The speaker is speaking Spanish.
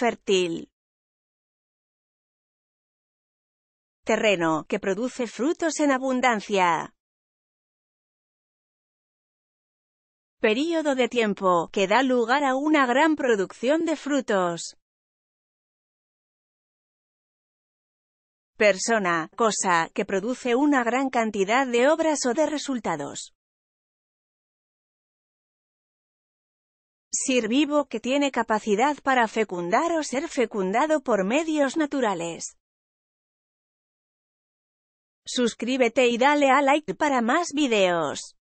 fértil. Terreno que produce frutos en abundancia. Período de tiempo que da lugar a una gran producción de frutos. Persona, cosa, que produce una gran cantidad de obras o de resultados. ser vivo que tiene capacidad para fecundar o ser fecundado por medios naturales. Suscríbete y dale a like para más videos.